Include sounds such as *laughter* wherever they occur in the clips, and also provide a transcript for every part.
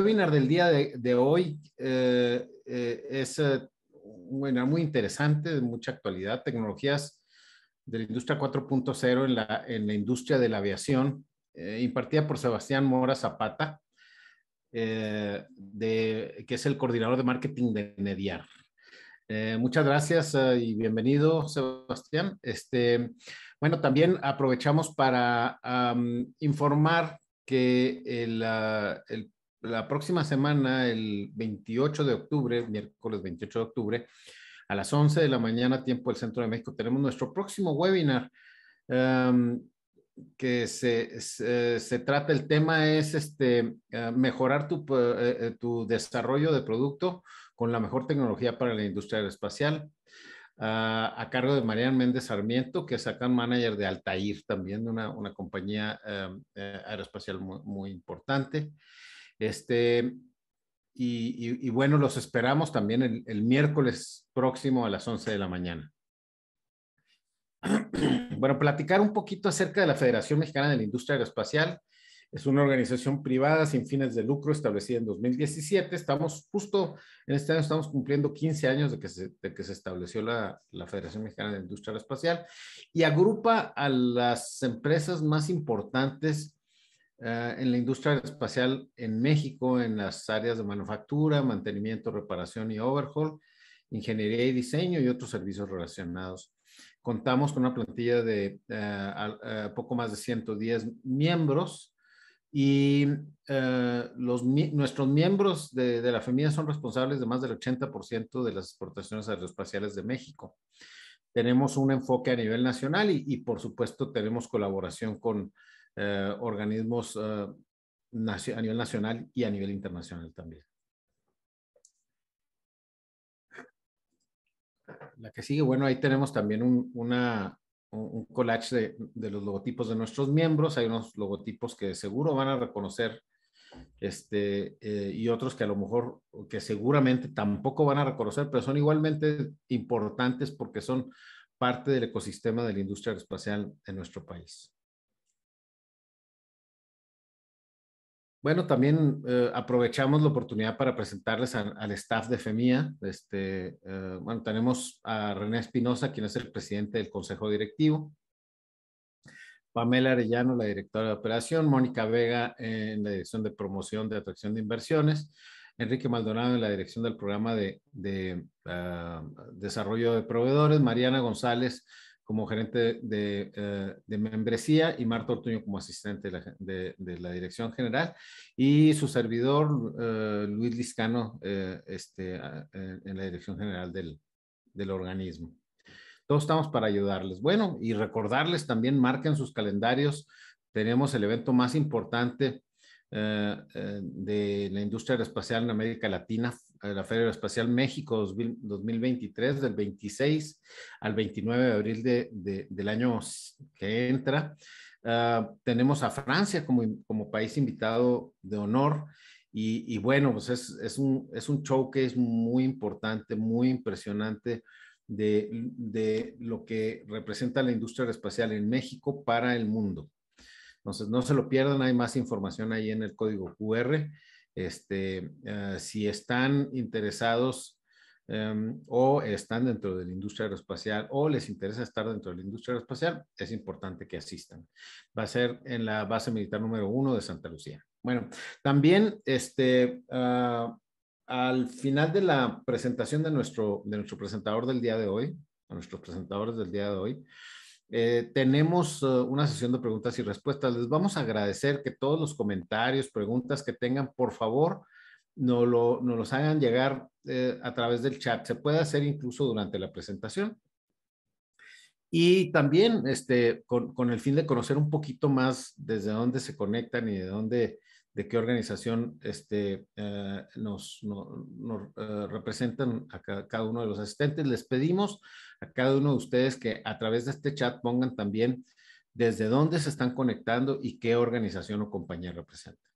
webinar del día de, hoy eh, eh, es eh, un es muy interesante, de mucha actualidad, tecnologías de la industria 4.0 en la, en la industria de la aviación, impartida por Sebastián Mora Zapata, de, que es el coordinador de marketing de Nediar. muchas gracias y bienvenido, Sebastián. Este, bueno, también aprovechamos para informar que el, ah, el, la próxima semana, el 28 de octubre, miércoles 28 de octubre, a las 11 de la mañana, tiempo del Centro de México, tenemos nuestro próximo webinar. Em, que se, se, trata, el tema es este, eh, mejorar tu, eh, eh, tu, desarrollo de producto con la mejor tecnología para la industria aeroespacial, a, cargo de Marian Méndez Sarmiento, que es acá manager de Altair, también una, una compañía em, aeroespacial muy, muy importante. Este, y, bueno, los esperamos también el, miércoles próximo a las 11 de la mañana. *clears throat* Bueno, platicar un poquito acerca de la Federación Mexicana de la Industria Aeroespacial. Es una organización privada sin fines de lucro establecida en 2017. Estamos justo en este año, estamos cumpliendo 15 años de que se, de que se estableció la, la Federación Mexicana de la Industria Aeroespacial y agrupa a las empresas más importantes Ah, en la industria espacial en México en las áreas de manufactura, mantenimiento, reparación y overhaul, ingeniería y diseño y otros servicios relacionados. Contamos con una plantilla de ah, ah, poco más de 110 miembros y los, nuestros miembros de, la familia son responsables de más del 80% de las exportaciones aeroespaciales de México. Tenemos un enfoque a nivel nacional y por supuesto, tenemos colaboración con eh, organismos eh, a nivel nacional y a nivel internacional también. La que sigue, bueno, ahí tenemos también un, collage de, los logotipos de nuestros miembros. Hay unos logotipos que seguro van a reconocer este, eh, y otros que a lo mejor, que seguramente tampoco van a reconocer, pero son igualmente importantes porque son parte del ecosistema de la industria espacial en nuestro país. Bueno, también eh, aprovechamos la oportunidad para presentarles al staff de FEMIA. Este, eh, bueno, tenemos a René Espinosa, quien es el presidente del Consejo Directivo. Pamela Arellano, la directora de operación. Mónica Vega, en la dirección de promoción de atracción de inversiones. Enrique Maldonado, en la dirección del programa de, ah, desarrollo de proveedores. Mariana González, como gerente eh, de, membresía y Marta Ortuño como asistente de la, dirección general y su servidor eh, Luis Liscano eh, este, en la dirección general del, organismo. Todos estamos para ayudarles. Bueno, y recordarles también, marquen sus calendarios. Tenemos el evento más importante de la industria aeroespacial en América Latina la Feria Espacial México 2023 del 26 al 29 de abril de, del año que entra. Ah, tenemos a Francia como, como país invitado de honor y, y bueno, pues es, es, un, es un es muy importante, muy impresionante de, de lo que representa la industria espacial en México para el mundo. Entonces, no se lo pierdan, hay más información ahí en el código QR. Este, eh, si están interesados em, o están dentro de la industria aeroespacial o les interesa estar dentro de la industria aeroespacial, es importante que asistan. Va a ser en la base militar número uno de Santa Lucía. Bueno, también este, ah, al final de la presentación de nuestro, de nuestro presentador del día de hoy, a nuestros presentadores del día de hoy, eh, tenemos eh, una sesión de preguntas y respuestas. Les vamos a agradecer que todos los comentarios, preguntas que tengan, por favor, nos, lo, no los hagan llegar eh, a través del chat. Se puede hacer incluso durante la presentación. Y también este, con, el fin de conocer un poquito más desde dónde se conectan y de dónde de qué organización este, eh, nos, eh, representan a cada, uno de los asistentes. Les pedimos a cada uno de ustedes que a través de este chat pongan también desde dónde se están conectando y qué organización o compañía representan.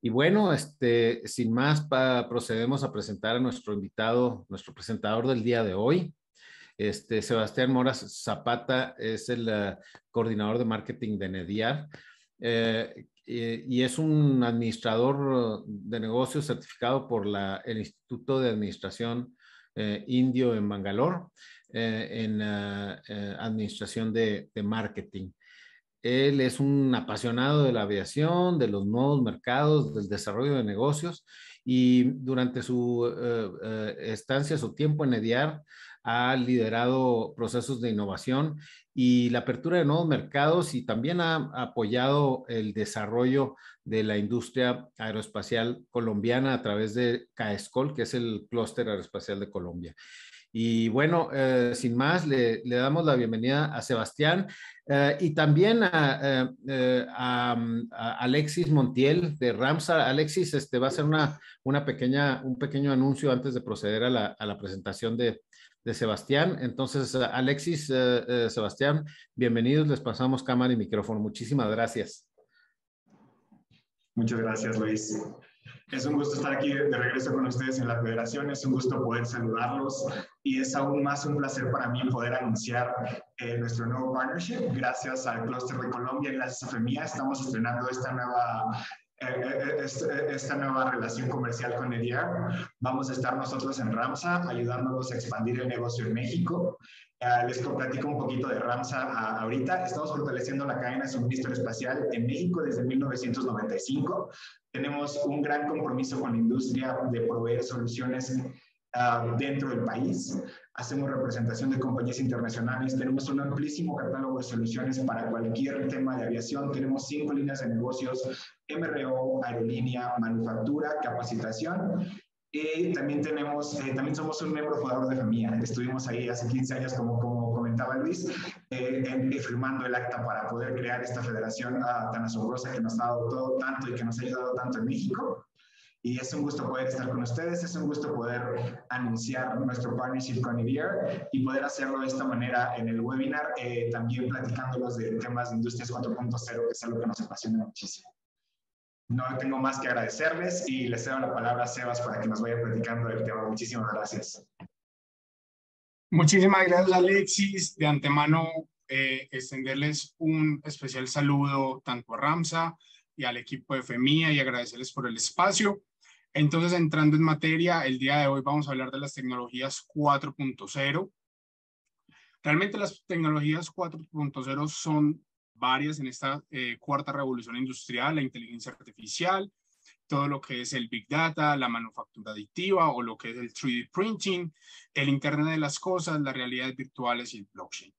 Y bueno, este, sin más, procedemos a presentar a nuestro invitado, nuestro presentador del día de hoy. Este, Sebastián Moras Zapata es el eh, coordinador de marketing de Nediar. Eh, eh, y es un administrador de negocios certificado por el Instituto de Administración eh, Indio en Bangalore en ah, administración de, de, marketing. Él es un apasionado de la aviación, de los nuevos mercados, del desarrollo de negocios y durante su estancia, su tiempo en EDIAR, ha liderado procesos de innovación y la apertura de nuevos mercados y también ha apoyado el desarrollo de la industria aeroespacial colombiana a través de CAESCOL, que es el clúster aeroespacial de Colombia. Y bueno, eh, sin más, le, damos la bienvenida a Sebastián eh, y también eh, mm, a, Alexis Montiel de Ramsar. Alexis, este va a hacer una, una pequeña, un pequeño anuncio antes de proceder a la, a la presentación de, de Sebastián. Entonces, eh, Alexis, eh, eh, Sebastián, bienvenidos. Les pasamos cámara y micrófono. Muchísimas gracias. Muchas gracias, Luis. Es un gusto estar aquí de regreso con ustedes en la federación, es un gusto poder saludarlos y es aún más un placer para mí poder anunciar nuestro nuevo partnership gracias al Cluster de Colombia, gracias a FEMIA, estamos estrenando esta nueva eh, esta nueva relación comercial con EDIAR. Vamos a estar nosotros en Ramsa ayudándolos a expandir el negocio en México. Ah, les platico un poquito de Ramsa ah, ahorita. Estamos fortaleciendo la cadena de suministro espacial en México desde 1995. Tenemos un gran compromiso con la industria de proveer soluciones ah, dentro del país. Hacemos representación de compañías internacionales, tenemos un amplísimo catálogo de soluciones para cualquier tema de aviación, tenemos cinco líneas de negocios MRO, aerolínea, manufactura, capacitación. Y también tenemos, eh, también somos un miembro fundador de familia. Estuvimos ahí hace 15 años, como, como comentaba Luis, eh, firmando el acta para poder crear esta federación ah, tan asombrosa que nos ha dado todo tanto y que nos ha ayudado tanto en México. Y es un gusto poder estar con ustedes, es un gusto poder anunciar nuestro partnership con IBEAR y poder hacerlo de esta manera en el webinar, eh, también platicándolos de temas de industrias 4.0, que es algo que nos apasiona muchísimo no tengo más que agradecerles y les cedo la palabra a Sebas para que nos vaya platicando del tema. Muchísimas gracias. Muchísimas gracias, Alexis. De antemano, eh, extenderles un especial saludo tanto a Ramsa y al equipo de FEMIA y agradecerles por el espacio. Entonces, entrando en materia, el día de hoy vamos a hablar de las tecnologías 4.0. Realmente las tecnologías 4.0 son varias en esta eh, cuarta revolución industrial, la inteligencia artificial, todo lo que es el Big Data, la manufactura aditiva o lo que es el 3D printing, el Internet de las Cosas, las realidades virtuales y el blockchain.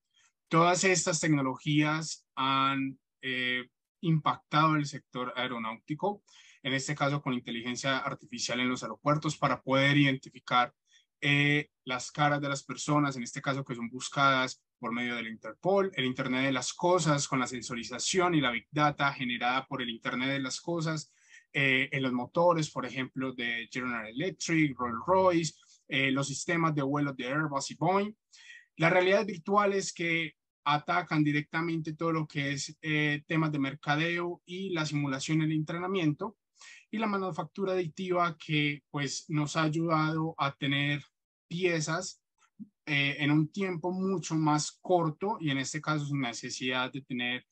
Todas estas tecnologías han eh, impactado el sector aeronáutico, en este caso con inteligencia artificial en los aeropuertos para poder identificar eh, las caras de las personas, en este caso que son buscadas por medio del Interpol, el Internet de las Cosas con la sensorización y la Big Data generada por el Internet de las Cosas eh, en los motores, por ejemplo, de General Electric, Rolls Royce, eh, los sistemas de vuelos de Airbus y Boeing. Las realidades virtuales que atacan directamente todo lo que es eh, temas de mercadeo y la simulación en el entrenamiento y la manufactura aditiva que pues nos ha ayudado a tener piezas eh, en un tiempo mucho más corto y en este caso su necesidad de tener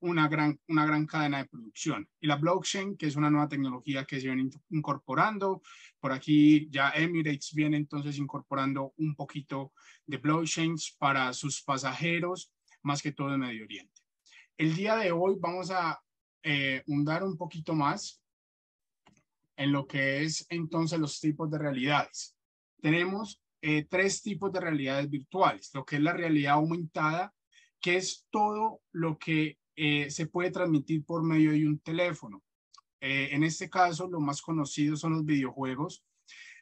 una, gran, una gran cadena de producción. Y la blockchain, que es una nueva tecnología que se viene incorporando, por aquí ya Emirates viene entonces incorporando un poquito de blockchains para sus pasajeros, más que todo en Medio Oriente. El día de hoy vamos a eh, hundar un poquito más en lo que es entonces los tipos de realidades. Tenemos eh, tres tipos de realidades virtuales, lo que es la realidad aumentada, que es todo lo que eh, se puede transmitir por medio de un teléfono. Eh, en este caso, lo más conocido son los videojuegos.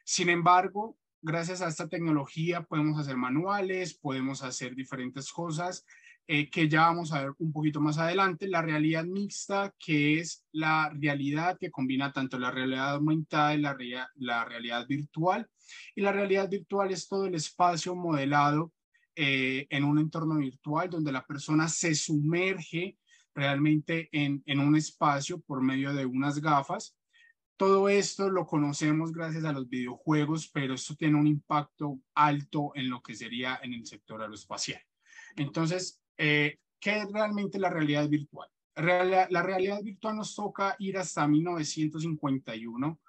Sin embargo, gracias a esta tecnología podemos hacer manuales, podemos hacer diferentes cosas eh, que ya vamos a ver un poquito más adelante, la realidad mixta, que es la realidad que combina tanto la realidad aumentada y la, la realidad virtual. Y la realidad virtual es todo el espacio modelado eh, en un entorno virtual donde la persona se sumerge realmente en, en un espacio por medio de unas gafas. Todo esto lo conocemos gracias a los videojuegos, pero esto tiene un impacto alto en lo que sería en el sector aeroespacial. Entonces, eh, ¿Qué es realmente la realidad virtual? la realidad virtual nos toca ir hasta 1951.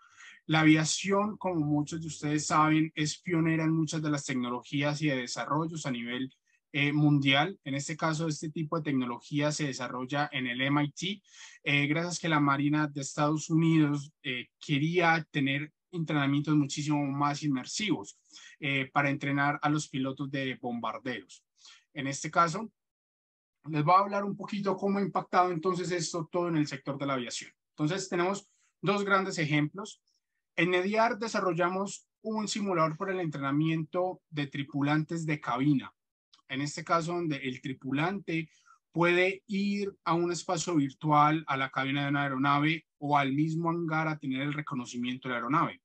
La aviación, como muchos de ustedes saben, es pionera en muchas de las tecnologías y de desarrollos a nivel eh, mundial. En este caso, este tipo de tecnología se desarrolla en el MIT, eh, gracias a que la Marina de Estados Unidos quería tener entrenamientos muchísimo más inmersivos para entrenar a los pilotos de bombarderos. En este caso, les va a hablar un poquito cómo ha impactado entonces esto todo en el sector de la aviación. Entonces tenemos dos grandes ejemplos. En EDIAR desarrollamos un simulador para el entrenamiento de tripulantes de cabina. En este caso, donde el tripulante puede ir a un espacio virtual, a la cabina de una aeronave o al mismo hangar a tener el reconocimiento de la aeronave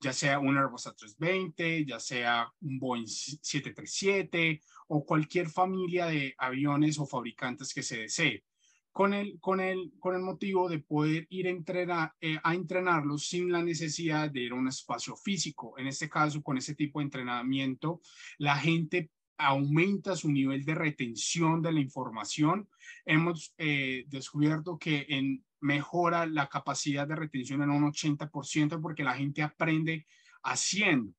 ya sea un Airbus A320, ya sea un Boeing 737 o cualquier familia de aviones o fabricantes que se desee, con el, con el, con el motivo de poder ir a, entrenar, eh, a entrenarlos sin la necesidad de ir a un espacio físico. En este caso, con ese tipo de entrenamiento, la gente aumenta su nivel de retención de la información. Hemos eh, descubierto que en mejora la capacidad de retención en un 80% porque la gente aprende haciendo.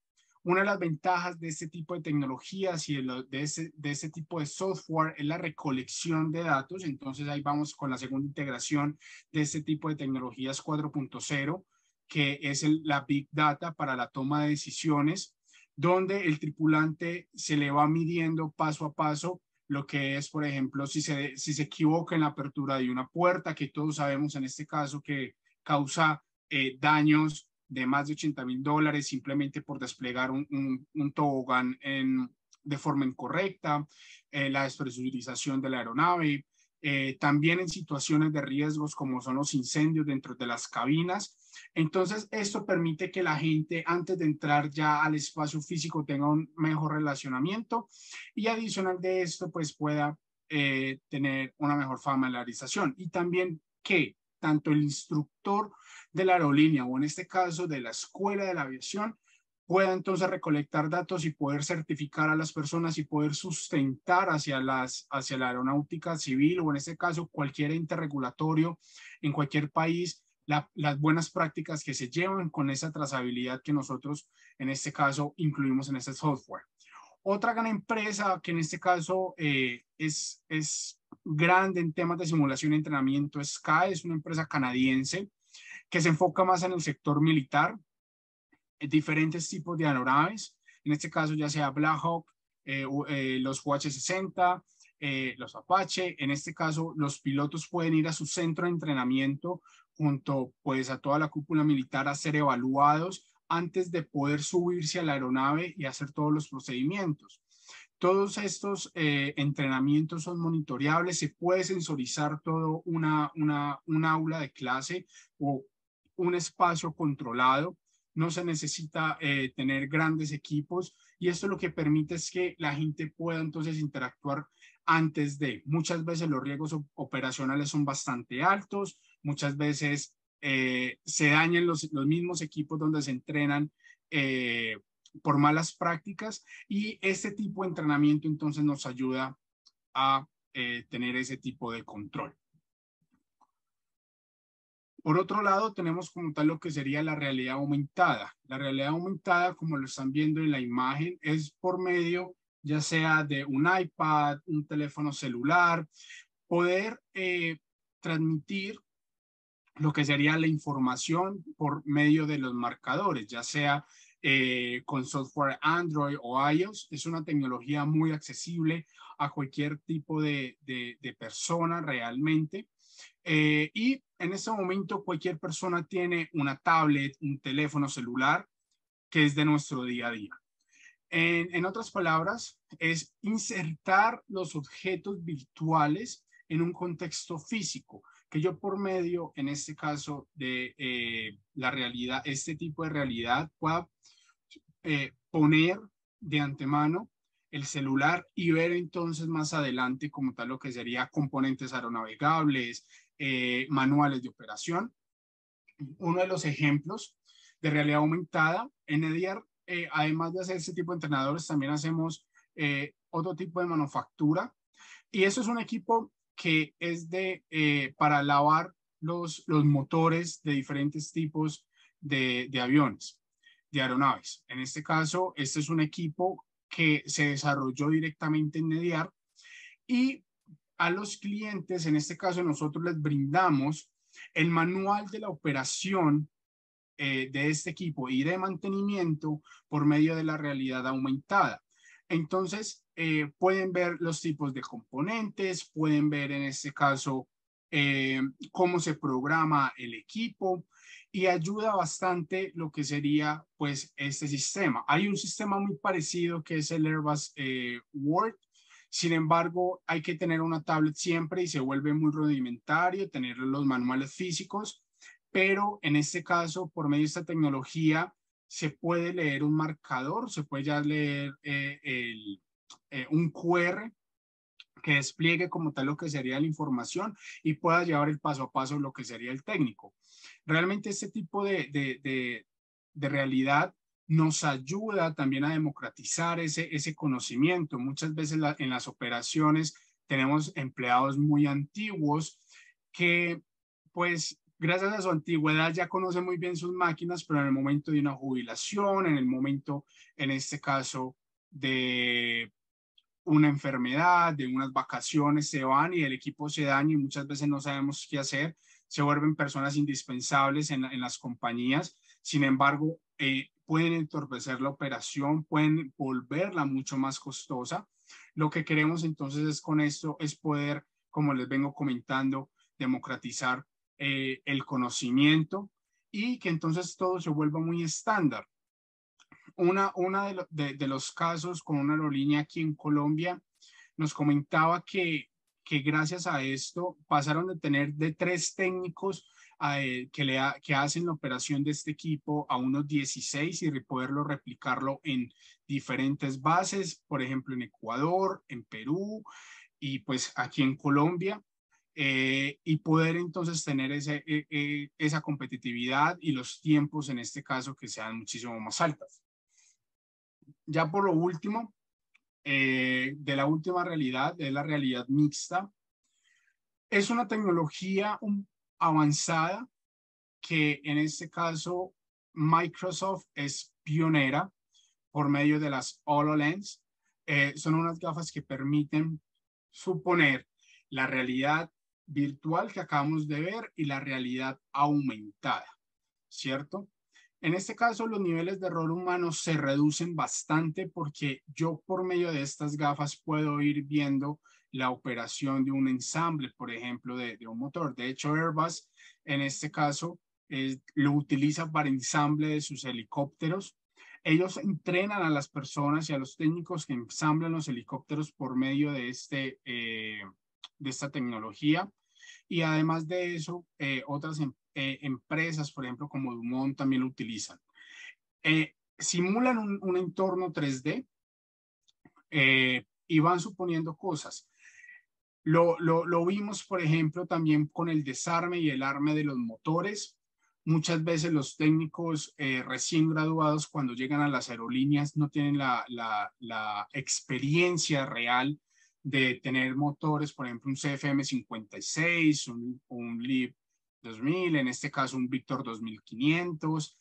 Una de las ventajas de este tipo de tecnologías y de, este ese, tipo de software es la recolección de datos. Entonces ahí vamos con la segunda integración de este tipo de tecnologías 4.0, que es la Big Data para la toma de decisiones, donde el tripulante se le va midiendo paso a paso lo que es, por ejemplo, si se, si se equivoca en la apertura de una puerta, que todos sabemos en este caso que causa eh, daños de más de 80 mil dólares simplemente por desplegar un, un, tobogán de forma incorrecta, eh, la despresurización de la aeronave, eh, también en situaciones de riesgos como son los incendios dentro de las cabinas. Entonces, esto permite que la gente antes de entrar ya al espacio físico tenga un mejor relacionamiento y adicional de esto, pues pueda eh, tener una mejor familiarización y también que tanto el instructor de la aerolínea o en este caso de la escuela de la aviación pueda entonces recolectar datos y poder certificar a las personas y poder sustentar hacia, las, hacia la aeronáutica civil o en este caso cualquier ente regulatorio en cualquier país las buenas prácticas que se llevan con esa trazabilidad que nosotros en este caso incluimos en este software. Otra gran empresa que en este caso eh, es, es grande en temas de simulación y entrenamiento es es una empresa canadiense que se enfoca más en el sector militar, eh, diferentes tipos de aeronaves, en este caso ya sea Blackhawk, eh, eh los UH-60, eh, los Apache, en este caso los pilotos pueden ir a su centro de entrenamiento junto pues a toda la cúpula militar a ser evaluados antes de poder subirse a la aeronave y hacer todos los procedimientos. Todos estos entrenamientos son monitoreables, se puede sensorizar todo una, una, un aula de clase o un espacio controlado no se necesita eh, tener grandes equipos y esto lo que permite es que la gente pueda entonces interactuar antes de. Muchas veces los riesgos operacionales son bastante altos, muchas veces eh, se dañan los, mismos equipos donde se entrenan eh, por malas prácticas y este tipo de entrenamiento entonces nos ayuda a tener ese tipo de control. Por otro lado, tenemos como tal lo que sería la realidad aumentada. La realidad aumentada, como lo están viendo en la imagen, es por medio ya sea de un iPad, un teléfono celular, poder eh, transmitir lo que sería la información por medio de los marcadores, ya sea eh, con software Android o iOS. Es una tecnología muy accesible a cualquier tipo de persona realmente. Eh, y en ese momento cualquier persona tiene una tablet, un teléfono celular, que es de nuestro día a día. En, otras palabras, es insertar los objetos virtuales en un contexto físico, que yo por medio, en este caso, de eh, la realidad, este tipo de realidad, pueda eh, poner de antemano el celular y ver entonces más adelante como tal lo que sería componentes aeronavegables, eh, manuales de operación. Uno de los ejemplos de realidad aumentada, en EDIAR, eh, además de hacer ese tipo de entrenadores, también hacemos eh, otro tipo de manufactura. Y eso es un equipo que es de, para lavar los, los motores de diferentes tipos de, aviones, de aeronaves. En este caso, este es un equipo que se desarrolló directamente en EDIAR y a los clientes, en este caso nosotros les brindamos el manual de la operación eh, de este equipo y de mantenimiento por medio de la realidad aumentada. Entonces, eh, pueden ver los tipos de componentes, pueden ver en este caso eh, cómo se programa el equipo y ayuda bastante lo que sería pues este sistema. Hay un sistema muy parecido que es el Airbus Work sin embargo, hay que tener una tablet siempre y se vuelve muy rudimentario tener los manuales físicos, pero en este caso, por medio de esta tecnología, se puede leer un marcador, se puede ya leer eh, eh, un QR que despliegue como tal lo que sería la información y pueda llevar el paso a paso lo que sería el técnico. Realmente este tipo de, de, de, de realidad nos ayuda también a democratizar ese, ese conocimiento. Muchas veces en las operaciones tenemos empleados muy antiguos que pues gracias a su antigüedad ya conocen muy bien sus máquinas, pero en el momento de una jubilación, en el momento, en este caso, de una enfermedad, de unas vacaciones, se van y el equipo se daña y muchas veces no sabemos qué hacer, se vuelven personas indispensables en, las compañías. Sin embargo, eh, pueden entorpecer la operación, pueden volverla mucho más costosa. Lo que queremos entonces es con esto es poder, como les vengo comentando, democratizar eh, el conocimiento y que entonces todo se vuelva muy estándar. Una, una de, los casos con una aerolínea aquí en Colombia nos comentaba que, que gracias a esto pasaron de tener de tres técnicos eh, que, que hacen la operación de este equipo a unos 16 y poderlo replicarlo en diferentes bases, por ejemplo en Ecuador, en Perú y pues aquí en Colombia. Eh, y poder entonces tener ese, eh, esa competitividad y los tiempos en este caso que sean muchísimo más altos. Ya por lo último, de la última realidad, es la realidad mixta. Es una tecnología un, avanzada que en este caso Microsoft es pionera por medio de las HoloLens. Eh, son unas gafas que permiten suponer la realidad virtual que acabamos de ver y la realidad aumentada, ¿cierto? En este caso, los niveles de error humano se reducen bastante porque yo por medio de estas gafas puedo ir viendo la operación de un ensamble, por ejemplo, de, un motor. De hecho, Airbus, en este caso, lo utiliza para ensamble de sus helicópteros. Ellos entrenan a las personas y a los técnicos que ensamblan los helicópteros por medio de, este, eh, de esta tecnología. Y además de eso, eh, otras em, eh, empresas, por ejemplo, como Dumont, también lo utilizan. simulan un, un, entorno 3D y van suponiendo cosas. Lo, vimos, por ejemplo, también con el desarme y el arme de los motores. Muchas veces los técnicos eh, recién graduados cuando llegan a las aerolíneas no tienen la, experiencia real de tener motores, por ejemplo, un CFM 56, un, Lib 2000, en este caso un Victor 2500,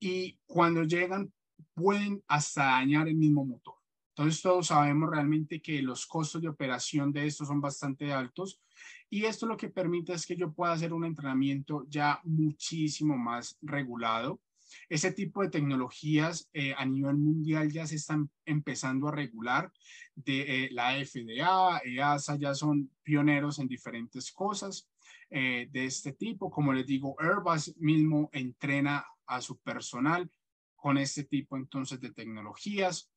y cuando llegan pueden hasta dañar el mismo motor. Entonces todos sabemos realmente que los costos de operación de esto son bastante altos y esto lo que permite es que yo pueda hacer un entrenamiento ya muchísimo más regulado. Ese tipo de tecnologías eh, a nivel mundial ya se están empezando a regular. De eh, la FDA, EASA ya son pioneros en diferentes cosas eh, de este tipo. Como les digo, Airbus mismo entrena a su personal con este tipo entonces de tecnologías.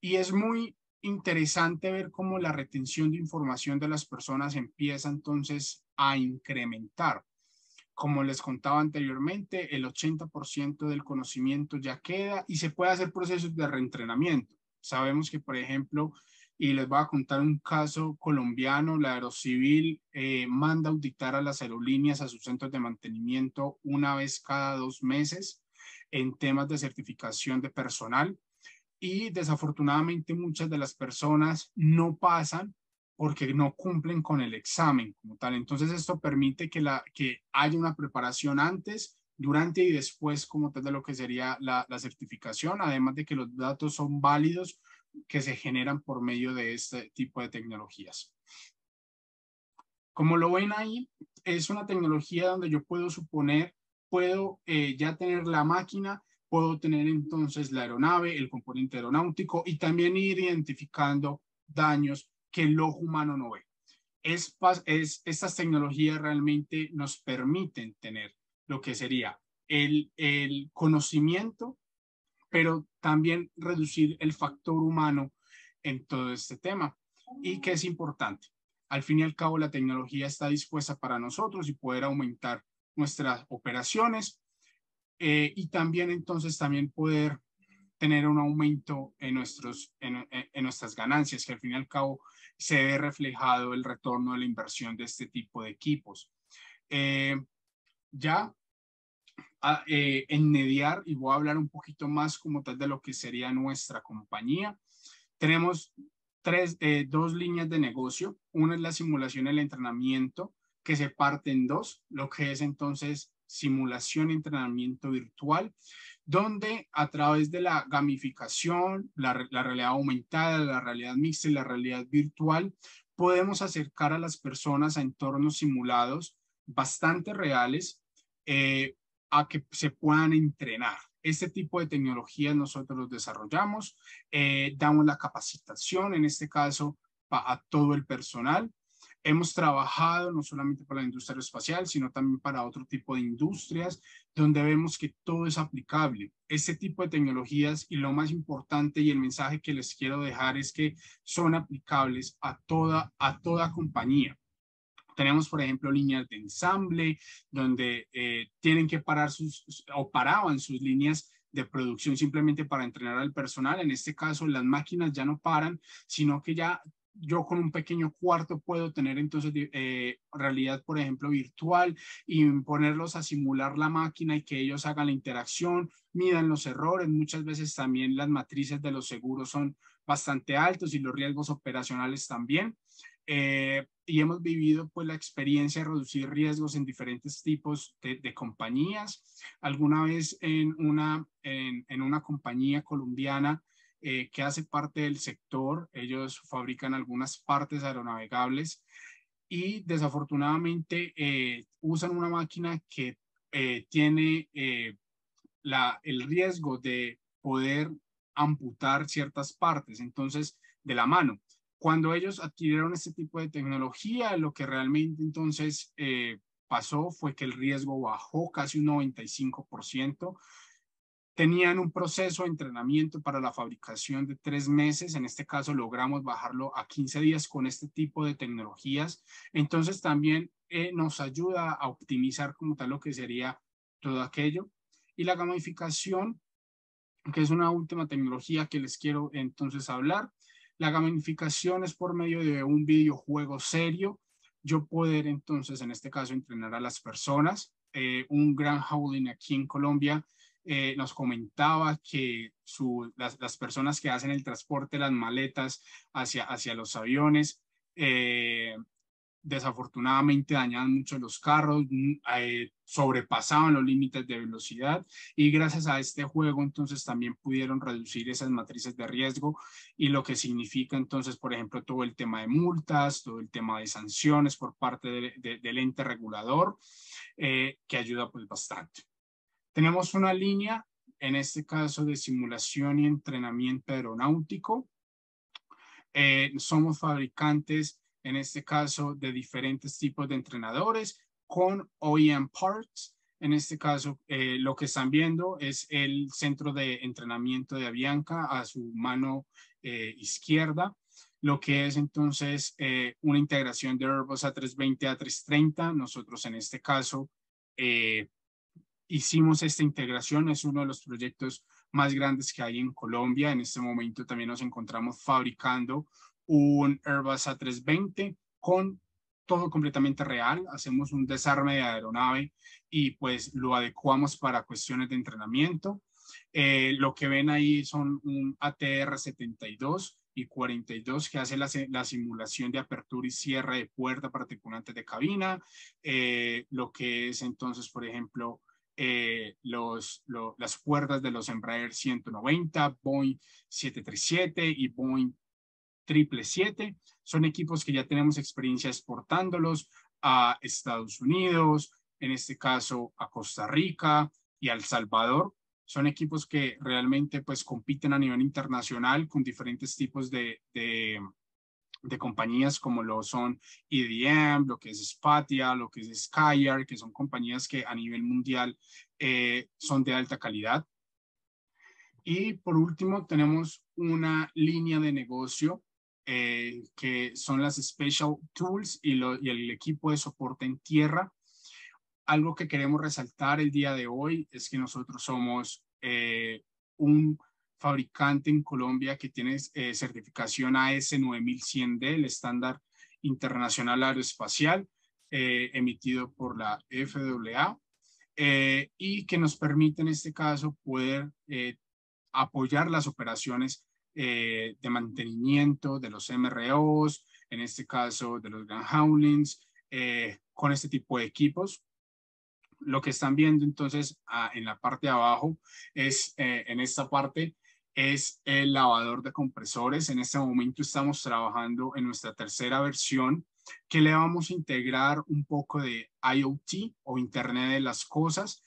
Y es muy interesante ver cómo la retención de información de las personas empieza entonces a incrementar. Como les contaba anteriormente, el 80% del conocimiento ya queda y se puede hacer procesos de reentrenamiento. Sabemos que, por ejemplo, y les voy a contar un caso colombiano, la Aerocivil eh, manda auditar a las aerolíneas a sus centros de mantenimiento una vez cada dos meses en temas de certificación de personal y desafortunadamente muchas de las personas no pasan porque no cumplen con el examen como tal. Entonces esto permite que, la, que haya una preparación antes, durante y después como tal de lo que sería la, certificación, además de que los datos son válidos que se generan por medio de este tipo de tecnologías. Como lo ven ahí, es una tecnología donde yo puedo suponer, puedo eh, ya tener la máquina puedo tener entonces la aeronave, el componente aeronáutico y también ir identificando daños que el ojo humano no ve. Es, es, estas tecnologías realmente nos permiten tener lo que sería el, el conocimiento, pero también reducir el factor humano en todo este tema y que es importante. Al fin y al cabo, la tecnología está dispuesta para nosotros y poder aumentar nuestras operaciones eh, y también entonces también poder tener un aumento en, nuestros, en, nuestras ganancias, que al fin y al cabo se ve reflejado el retorno de la inversión de este tipo de equipos. Eh, ya ah, eh, en mediar y voy a hablar un poquito más como tal de lo que sería nuestra compañía, tenemos tres, dos líneas de negocio. Una es la simulación el entrenamiento, que se parte en dos, lo que es entonces simulación entrenamiento virtual, donde a través de la gamificación, la, realidad aumentada, la realidad mixta y la realidad virtual, podemos acercar a las personas a entornos simulados bastante reales eh, a que se puedan entrenar. Este tipo de tecnologías nosotros los desarrollamos, eh, damos la capacitación, en este caso, a todo el personal Hemos trabajado no solamente para la industria espacial, sino también para otro tipo de industrias, donde vemos que todo es aplicable. Este tipo de tecnologías y lo más importante y el mensaje que les quiero dejar es que son aplicables a toda, a toda compañía. Tenemos, por ejemplo, líneas de ensamble, donde eh, tienen que parar sus o paraban sus líneas de producción simplemente para entrenar al personal. En este caso, las máquinas ya no paran, sino que ya yo con un pequeño cuarto puedo tener entonces eh, realidad, por ejemplo, virtual y ponerlos a simular la máquina y que ellos hagan la interacción, midan los errores. Muchas veces también las matrices de los seguros son bastante altos y los riesgos operacionales también. Eh, y hemos vivido pues la experiencia de reducir riesgos en diferentes tipos de, compañías. Alguna vez en una, en una compañía colombiana eh, que hace parte del sector. Ellos fabrican algunas partes aeronavegables y desafortunadamente eh, usan una máquina que eh, tiene el riesgo de poder amputar ciertas partes, entonces, de la mano. Cuando ellos adquirieron este tipo de tecnología, lo que realmente entonces pasó fue que el riesgo bajó casi un 95%. Tenían un proceso de entrenamiento para la fabricación de tres meses. En este caso logramos bajarlo a 15 días con este tipo de tecnologías. Entonces también eh, nos ayuda a optimizar como tal lo que sería todo aquello. Y la gamificación, que es una última tecnología que les quiero entonces hablar. La gamificación es por medio de un videojuego serio. Yo poder entonces, en este caso, entrenar a las personas. Eh, un gran holding aquí en Colombia eh, nos comentaba que las, personas que hacen el transporte, las maletas hacia, hacia los aviones, eh, desafortunadamente dañaban mucho los carros, mm, eh, sobrepasaban los límites de velocidad y gracias a este juego entonces también pudieron reducir esas matrices de riesgo y lo que significa entonces, por ejemplo, todo el tema de multas, todo el tema de sanciones por parte del ente regulador, que ayuda pues bastante. Tenemos una línea, en este caso, de simulación y entrenamiento aeronáutico. Eh, somos fabricantes, en este caso, de diferentes tipos de entrenadores con OEM Parts. En este caso, eh, lo que están viendo es el centro de entrenamiento de Avianca a su mano eh, izquierda, lo que es entonces una integración de Airbus A320 a 330. Nosotros en este caso hicimos esta integración, es uno de los proyectos más grandes que hay en Colombia. En este momento también nos encontramos fabricando un Airbus A320 con todo completamente real, hacemos un desarme de aeronave y pues lo adecuamos para cuestiones de entrenamiento. Eh, lo que ven ahí son un ATR 72 y 42 que hace la, simulación de apertura y cierre de puerta para tripulantes de cabina, eh, lo que es entonces, por ejemplo, eh, los, las cuerdas de los Embraer 190, Boeing 737 y Boeing 777. Son equipos que ya tenemos experiencia exportándolos a Estados Unidos, en este caso a Costa Rica y al Salvador. Son equipos que realmente pues compiten a nivel internacional con diferentes tipos de, de, de compañías como lo son IDM, e lo que es Spatia, lo que es Skyar, que son compañías que a nivel mundial eh, son de alta calidad. Y por último, tenemos una línea de negocio eh, que son las Special Tools y, el equipo de soporte en tierra. Algo que queremos resaltar el día de hoy es que nosotros somos eh, un fabricante en Colombia que tiene eh, certificación AS 9100D, el estándar internacional aeroespacial eh, emitido por la FAA, eh, y que nos permite en este caso poder apoyar las operaciones de mantenimiento de los MROs, en este caso de los Grand Howlings, con este tipo de equipos, lo que están viendo entonces en la parte de abajo es en esta parte es el lavador de compresores. En este momento estamos trabajando en nuestra tercera versión que le vamos a integrar un poco de IoT o Internet de las Cosas,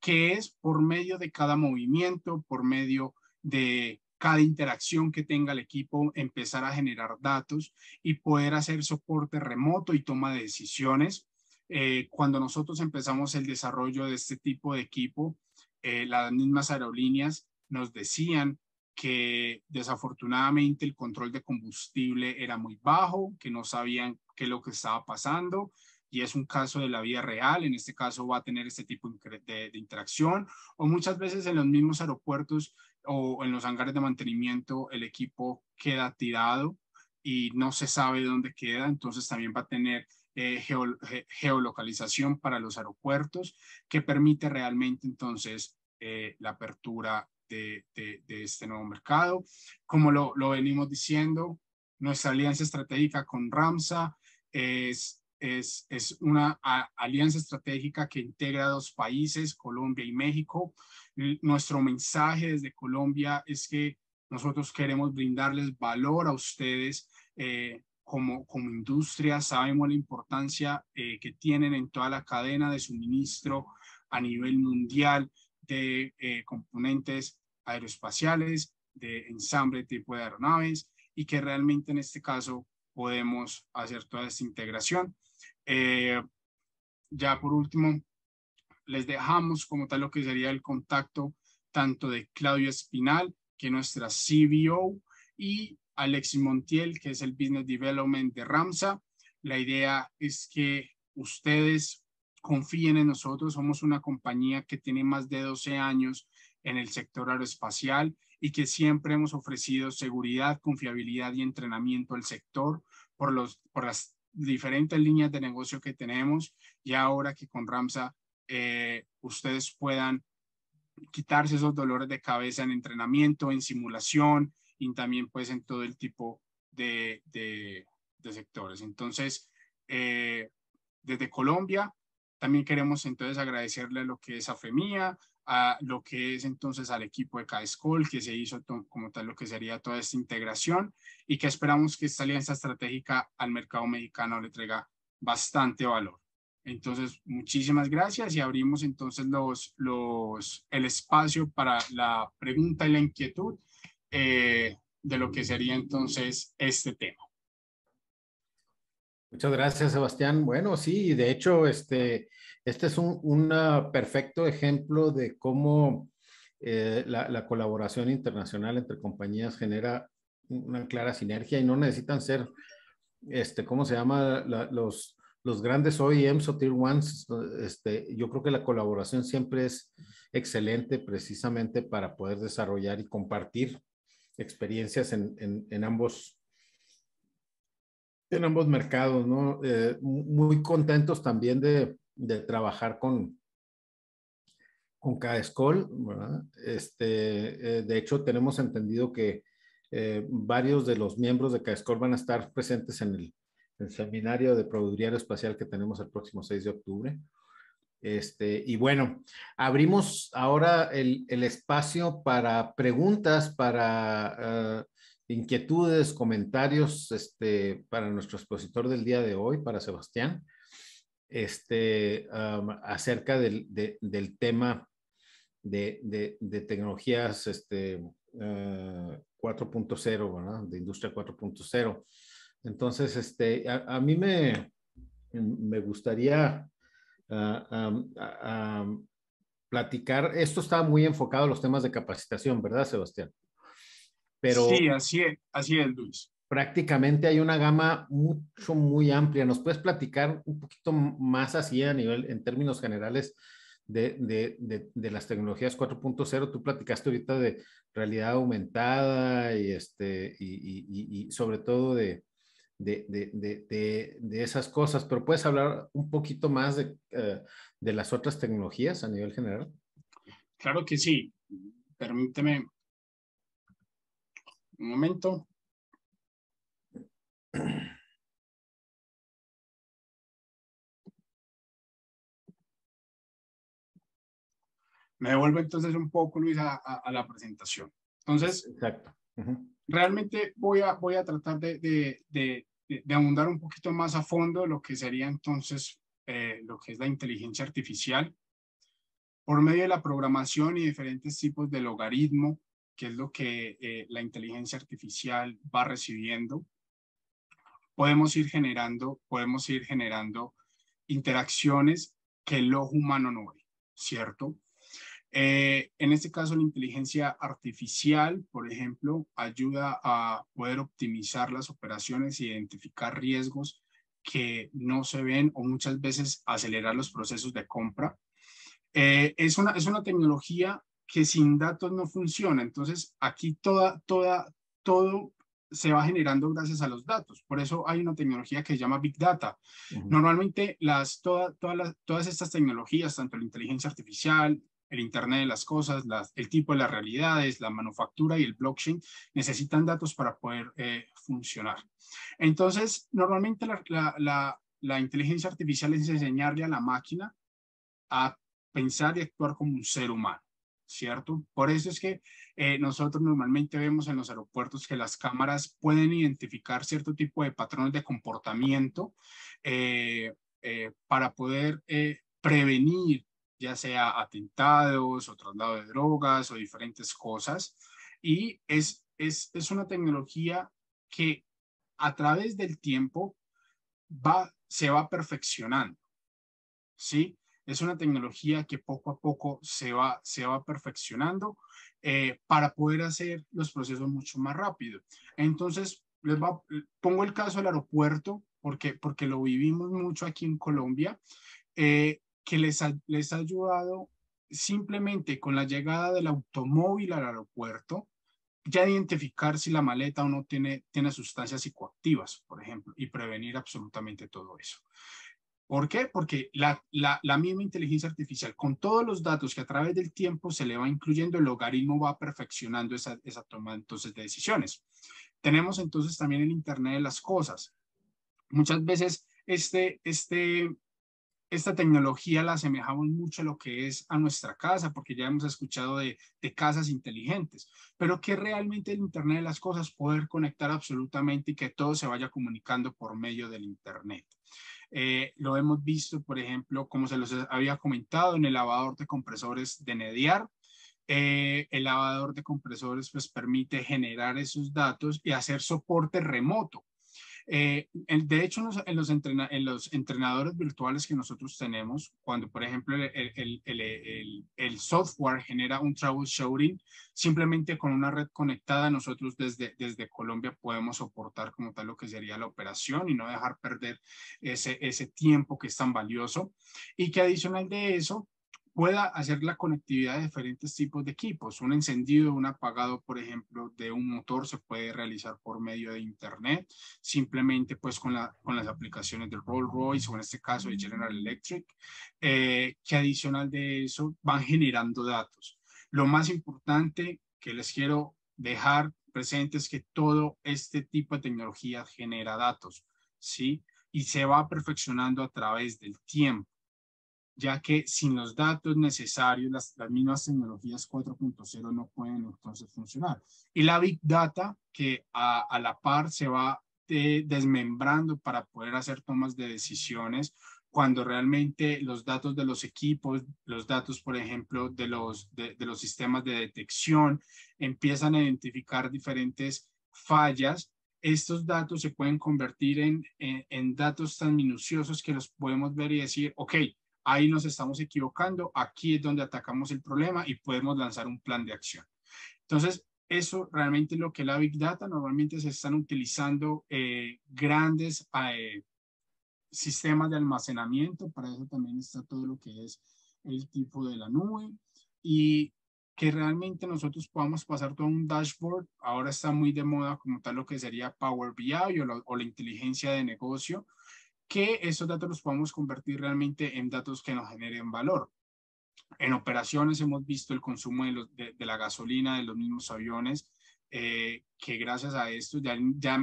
que es por medio de cada movimiento, por medio de cada interacción que tenga el equipo, empezar a generar datos y poder hacer soporte remoto y toma de decisiones. Eh, cuando nosotros empezamos el desarrollo de este tipo de equipo, eh, las mismas aerolíneas nos decían que desafortunadamente el control de combustible era muy bajo, que no sabían qué es lo que estaba pasando y es un caso de la vida real, en este caso va a tener este tipo de, interacción o muchas veces en los mismos aeropuertos o en los hangares de mantenimiento el equipo queda tirado y no se sabe dónde queda, entonces también va a tener eh, geolocalización para los aeropuertos que permite realmente entonces eh, la apertura de, este nuevo mercado. Como lo, venimos diciendo, nuestra alianza estratégica con Ramsa es, es, una alianza estratégica que integra dos países, Colombia y México. nuestro mensaje desde Colombia es que nosotros queremos brindarles valor a ustedes eh, como, como industria. Sabemos la importancia eh, que tienen en toda la cadena de suministro a nivel mundial de eh, componentes aeroespaciales, de ensamble tipo de aeronaves y que realmente en este caso podemos hacer toda esta integración. Eh, ya por último, les dejamos como tal lo que sería el contacto tanto de Claudio Espinal, que nuestra CBO, y Alexis Montiel, que es el Business Development de Ramsa. La idea es que ustedes confíen en nosotros. Somos una compañía que tiene más de 12 años en el sector aeroespacial y que siempre hemos ofrecido seguridad, confiabilidad y entrenamiento al sector por, los, por las diferentes líneas de negocio que tenemos y ahora que con Ramsa eh, ustedes puedan quitarse esos dolores de cabeza en entrenamiento, en simulación y también pues en todo el tipo de, sectores. Entonces, eh, desde Colombia también queremos entonces agradecerle lo que es AFEMIA, a lo que es entonces al equipo de CAESCOL, que se hizo como tal lo que sería toda esta integración y que esperamos que esta alianza estratégica al mercado mexicano le traiga bastante valor. Entonces, muchísimas gracias y abrimos entonces los, los, el espacio para la pregunta y la inquietud eh, de lo que sería entonces este tema. Muchas gracias, Sebastián. Bueno, sí, de hecho, este, este es un ah, perfecto ejemplo de cómo eh, la, colaboración internacional entre compañías genera una clara sinergia y no necesitan ser, este, ¿cómo se llama? los, los grandes OEMs o Tier ones. este, yo creo que la colaboración siempre es excelente precisamente para poder desarrollar y compartir experiencias en, en ambos en ambos mercados, ¿no? Eh, muy contentos también de, de trabajar con, con CAESCOL, ¿verdad? Este, eh, de hecho, tenemos entendido que eh, varios de los miembros de KSCOL van a estar presentes en el, seminario de Produtoría Espacial que tenemos el próximo 6 de octubre. Este, y bueno, abrimos ahora el, el espacio para preguntas, para inquietudes, comentarios este, para nuestro expositor del día de hoy, para Sebastián, este, um, acerca del, del tema de, de, tecnologías este, 4.0, eh, de industria 4.0. Entonces, este, a, mí me, me gustaría ah, um, ah, um, platicar, esto está muy enfocado a los temas de capacitación, ¿verdad, Sebastián? sí, así es, Luis. Prácticamente hay una gama mucho, muy amplia. ¿Nos puedes platicar un poquito más así a nivel, en términos generales, de, las tecnologías 4.0? Tú platicaste ahorita de realidad aumentada y, este, y, sobre todo de, de, esas cosas, pero puedes hablar un poquito más de, eh, de las otras tecnologías a nivel general. Claro que sí. Permíteme un momento. Me devuelvo entonces un poco, Luis, a, la presentación. Entonces, realmente voy a, voy a tratar de, abundar un poquito más a fondo lo que sería entonces eh, lo que es la inteligencia artificial por medio de la programación y diferentes tipos de logaritmo, que es lo que eh, la inteligencia artificial va recibiendo, podemos ir generando, podemos ir generando interacciones que el ojo humano no ve, ¿cierto? Eh, en este caso, la inteligencia artificial, por ejemplo, ayuda a poder optimizar las operaciones, identificar riesgos que no se ven o muchas veces acelerar los procesos de compra. Eh, es, una, es una tecnología que sin datos no funciona. Entonces, aquí toda, toda, todo se va generando gracias a los datos. Por eso hay una tecnología que se llama Big Data. Normalmente, las, toda, todas estas tecnologías, tanto la inteligencia artificial, el Internet de las cosas, las, el tipo de las realidades, la manufactura y el blockchain necesitan datos para poder eh, funcionar. Entonces, normalmente la, la, inteligencia artificial es enseñarle a la máquina a pensar y actuar como un ser humano. ¿cierto? Por eso es que eh, nosotros normalmente vemos en los aeropuertos que las cámaras pueden identificar cierto tipo de patrones de comportamiento eh, eh, para poder prevenir ya sea atentados o traslado de drogas o diferentes cosas. Y es, es, es una tecnología que a través del tiempo va, se va perfeccionando. ¿Sí? es una tecnología que poco a poco se va, se va perfeccionando eh, para poder hacer los procesos mucho más rápido. Entonces, les pongo el caso del aeropuerto porque, porque lo vivimos mucho aquí en Colombia, eh, que les ha, les ha ayudado simplemente con la llegada del automóvil al aeropuerto, ya identificar si la maleta o no tiene, tiene sustancias psicoactivas, por ejemplo, y prevenir absolutamente todo eso. ¿Por qué? Porque la, misma inteligencia artificial, con todos los datos que a través del tiempo se le va incluyendo, el logaritmo va perfeccionando esa, esa toma entonces de decisiones. Tenemos entonces también el Internet de las Cosas. Muchas veces este, este, esta tecnología la asemejamos mucho a lo que es a nuestra casa, porque ya hemos escuchado de, de casas inteligentes, pero que realmente el Internet de las Cosas, poder conectar absolutamente y que todo se vaya comunicando por medio del Internet. Eh, lo hemos visto, por ejemplo, como se los había comentado, en el lavador de compresores de Nediar. Eh, el lavador de compresores pues permite generar esos datos y hacer soporte remoto eh, de hecho, en los, entrenadores virtuales que nosotros tenemos, cuando, por ejemplo, el, software genera un troubleshooting, simplemente con una red conectada, nosotros desde, Colombia podemos soportar como tal lo que sería la operación y no dejar perder ese, ese tiempo que es tan valioso. Y que adicional de eso, pueda hacer la conectividad de diferentes tipos de equipos. Un encendido, un apagado, por ejemplo, de un motor se puede realizar por medio de Internet, simplemente pues con, las aplicaciones de Rolls Royce o en este caso de General Electric, eh, que adicional de eso van generando datos. Lo más importante que les quiero dejar presente es que todo este tipo de tecnología genera datos, ¿sí? Y se va perfeccionando a través del tiempo ya que sin los datos necesarios las, las mismas tecnologías 4.0 no pueden entonces funcionar. Y la Big Data, que a, la par se va eh, desmembrando para poder hacer tomas de decisiones, cuando realmente los datos de los equipos, los datos, por ejemplo, de los, de, los sistemas de detección, empiezan a identificar diferentes fallas estos datos se pueden convertir en, en, en, datos tan minuciosos que los podemos ver y decir, ok, ahí nos estamos equivocando, aquí es donde atacamos el problema y podemos lanzar un plan de acción. Entonces, eso realmente es lo que es la Big Data. Normalmente se están utilizando eh, grandes eh, sistemas de almacenamiento, para eso también está todo lo que es el tipo de la nube y que realmente nosotros podamos pasar todo un dashboard. Ahora está muy de moda como tal lo que sería Power BI o la inteligencia de negocio, que esos datos los podamos convertir realmente en datos que nos generen valor. En operaciones hemos visto el consumo de, la gasolina de los mismos aviones, eh, que gracias a esto ya,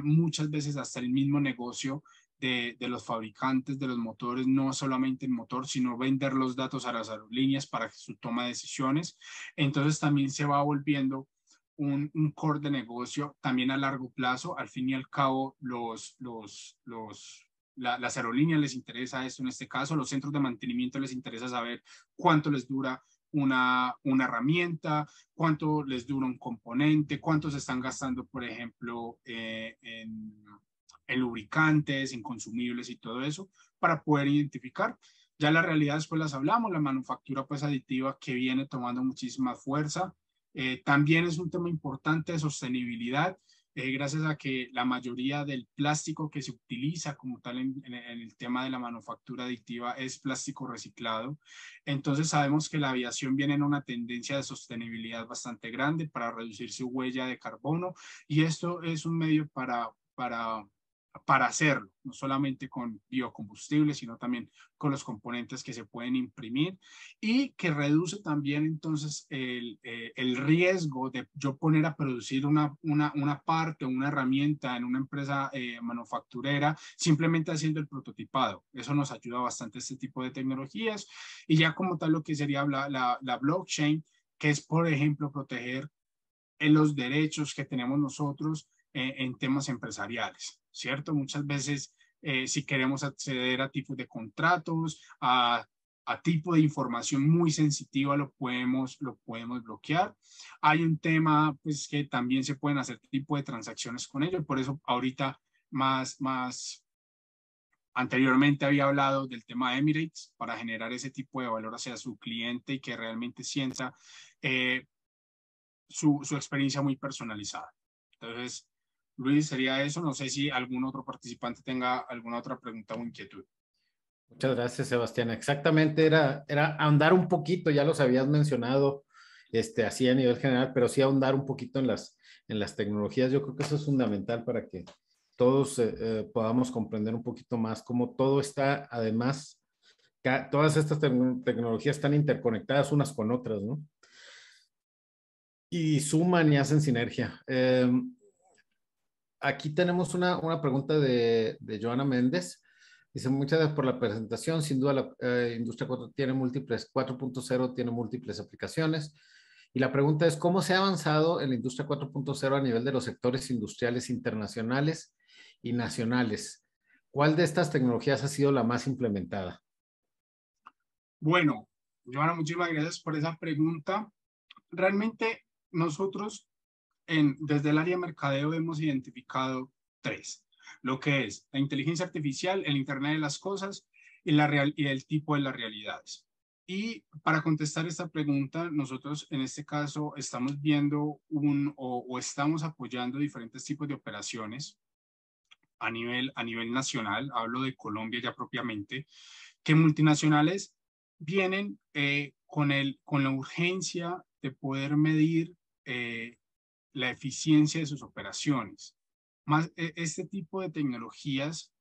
muchas veces hasta el mismo negocio de, los fabricantes de los motores, no solamente el motor, sino vender los datos a las aerolíneas para su toma de decisiones. Entonces también se va volviendo un, un core de negocio también a largo plazo. Al fin y al cabo, los, los, los las aerolíneas les interesa eso en este caso, los centros de mantenimiento les interesa saber cuánto les dura una, herramienta, cuánto les dura un componente, cuánto se están gastando, por ejemplo, eh, en, lubricantes, en consumibles y todo eso, para poder identificar. Ya las realidades pues las hablamos, la manufactura pues aditiva que viene tomando muchísima fuerza. Eh, también es un tema importante de sostenibilidad eh, gracias a que la mayoría del plástico que se utiliza como tal en, el tema de la manufactura aditiva es plástico reciclado. Entonces sabemos que la aviación viene en una tendencia de sostenibilidad bastante grande para reducir su huella de carbono y esto es un medio para, para para hacerlo, no solamente con biocombustibles, sino también con los componentes que se pueden imprimir y que reduce también entonces el, eh, riesgo de yo poner a producir una, una, una, parte, una herramienta en una empresa eh, manufacturera simplemente haciendo el prototipado. Eso nos ayuda bastante este tipo de tecnologías y ya como tal lo que sería la, blockchain, que es por ejemplo proteger en eh, los derechos que tenemos nosotros eh, en temas empresariales, ¿cierto? Muchas veces eh, si queremos acceder a tipos de contratos, a, a, tipo de información muy sensitiva, lo podemos, lo podemos bloquear. Hay un tema, pues, que también se pueden hacer tipo de transacciones con ello, por eso ahorita más, más anteriormente había hablado del tema Emirates para generar ese tipo de valor hacia su cliente y que realmente sienta eh, su, su experiencia muy personalizada. Entonces, Luis, sería eso. No sé si algún otro participante tenga alguna otra pregunta o inquietud. Muchas gracias, Sebastián. Exactamente, era, era ahondar un poquito, ya los habías mencionado, este, así a nivel general, pero sí ahondar un poquito en las, en las tecnologías. Yo creo que eso es fundamental para que todos eh, eh, podamos comprender un poquito más cómo todo está, además, todas estas tecnologías están interconectadas unas con otras, ¿no? Y suman y hacen sinergia. Eh, aquí tenemos una, una pregunta de, de Joana Méndez. Dice, muchas gracias por la presentación. Sin duda, la eh, industria 4 tiene múltiples, 4.0 tiene múltiples aplicaciones. Y la pregunta es, ¿cómo se ha avanzado en la industria 4.0 a nivel de los sectores industriales internacionales y nacionales? ¿Cuál de estas tecnologías ha sido la más implementada? Bueno, Joana, muchísimas gracias por esa pregunta. Realmente nosotros desde el área mercadeo hemos identificado tres, lo que es la inteligencia artificial, el Internet de las Cosas y, la y el tipo de las realidades. Y para contestar esta pregunta, nosotros en este caso estamos viendo un o, estamos apoyando diferentes tipos de operaciones a nivel, a nivel nacional, hablo de Colombia ya propiamente, que multinacionales vienen eh, con, el, con la urgencia de poder medir eh, la eficiencia de sus operaciones. Más, e, este tipo de tecnologías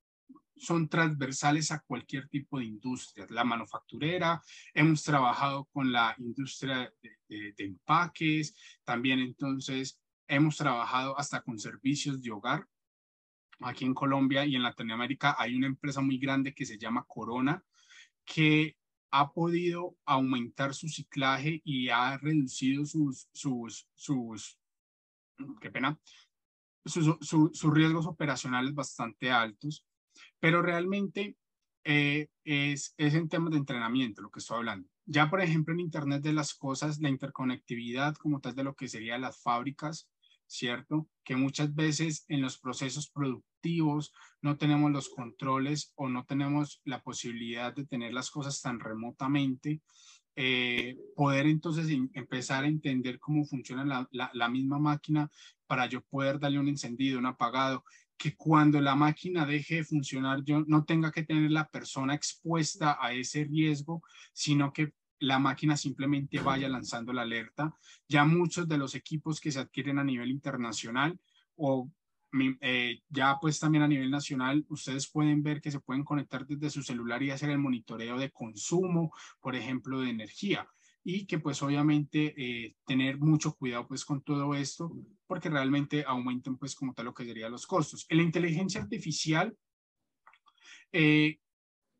son transversales a cualquier tipo de industria. La manufacturera, hemos trabajado con la industria de, empaques, también entonces hemos trabajado hasta con servicios de hogar. Aquí en Colombia y en Latinoamérica hay una empresa muy grande que se llama Corona, que ha podido aumentar su ciclaje y ha reducido sus, sus qué pena, sus, riesgos operacionales bastante altos, pero realmente eh, es, es en temas de entrenamiento lo que estoy hablando. Ya, por ejemplo, en Internet de las Cosas, la interconectividad como tal de lo que serían las fábricas, ¿cierto? Que muchas veces en los procesos productivos no tenemos los controles o no tenemos la posibilidad de tener las cosas tan remotamente eh, poder entonces em, empezar a entender cómo funciona la, la, misma máquina para yo poder darle un encendido, un apagado, que cuando la máquina deje de funcionar yo no tenga que tener la persona expuesta a ese riesgo, sino que la máquina simplemente vaya lanzando la alerta. Ya muchos de los equipos que se adquieren a nivel internacional o eh, ya pues también a nivel nacional, ustedes pueden ver que se pueden conectar desde su celular y hacer el monitoreo de consumo, por ejemplo, de energía y que pues obviamente eh, tener mucho cuidado pues con todo esto porque realmente aumenten pues como tal lo que sería los costos. la inteligencia artificial eh,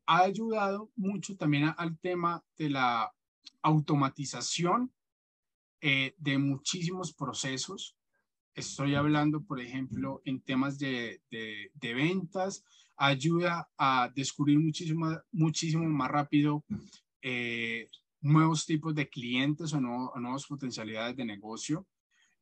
ha ayudado mucho también al tema de la automatización de muchísimos procesos estoy hablando, por ejemplo, en temas de, de, ventas, ayuda a descubrir muchísimo, muchísimo más rápido eh, nuevos tipos de clientes o, nuevas potencialidades de negocio.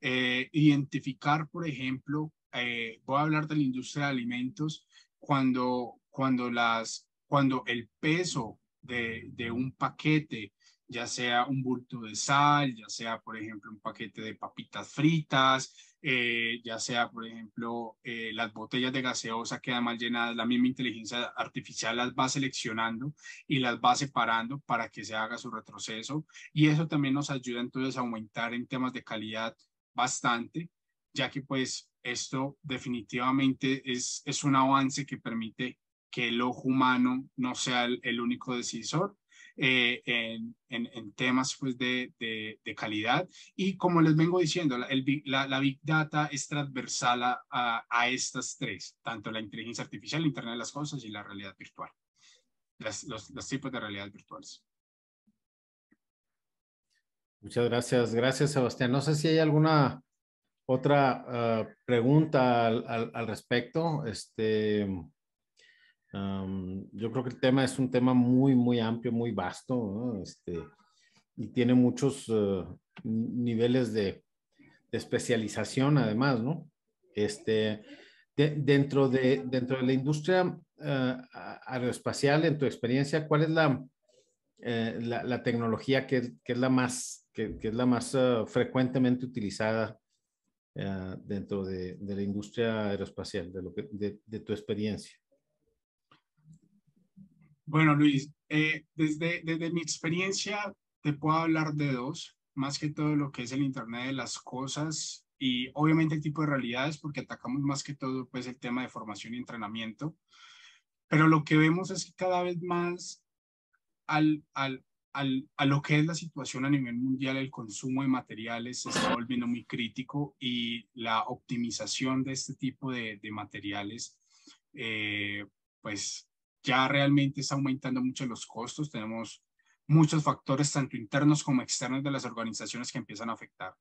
Eh, identificar, por ejemplo, eh, voy a hablar de la industria de alimentos, cuando, cuando, las, cuando el peso de, de un paquete, ya sea un bulto de sal, ya sea, por ejemplo, un paquete de papitas fritas, eh, ya sea, por ejemplo, eh, las botellas de gaseosa que mal llenadas, la misma inteligencia artificial las va seleccionando y las va separando para que se haga su retroceso. Y eso también nos ayuda entonces a aumentar en temas de calidad bastante, ya que pues esto definitivamente es, es un avance que permite que el ojo humano no sea el único decisor, eh, en, en, temas pues, de, de, calidad. Y como les vengo diciendo, la, la, Big Data es transversal a, a, estas tres, tanto la inteligencia artificial, el Internet de las Cosas y la realidad virtual, los, los tipos de realidad virtuales. Muchas gracias, gracias Sebastián. No sé si hay alguna otra ah, pregunta al, al, al, respecto. Este, yo creo que el tema es un tema muy, muy amplio, muy vasto, este, y tiene muchos eh, niveles de, especialización además, ¿no? Este, dentro, de, dentro de la industria eh, aeroespacial, en tu experiencia, ¿cuál es la, eh, la, tecnología que, es la más, que, es la más frecuentemente utilizada dentro de, la industria aeroespacial, de, lo de tu experiencia? Bueno, Luis, eh, desde, desde mi experiencia te puedo hablar de dos, más que todo lo que es el Internet de las Cosas y obviamente el tipo de realidades, porque atacamos más que todo pues el tema de formación y entrenamiento. Pero lo que vemos es que cada vez más al, al, al, a lo que es la situación a nivel mundial, el consumo de materiales se está volviendo muy crítico y la optimización de este tipo de, de materiales, eh, pues ya realmente está aumentando mucho los costos, tenemos muchos factores, tanto internos como externos de las organizaciones que empiezan a afectar.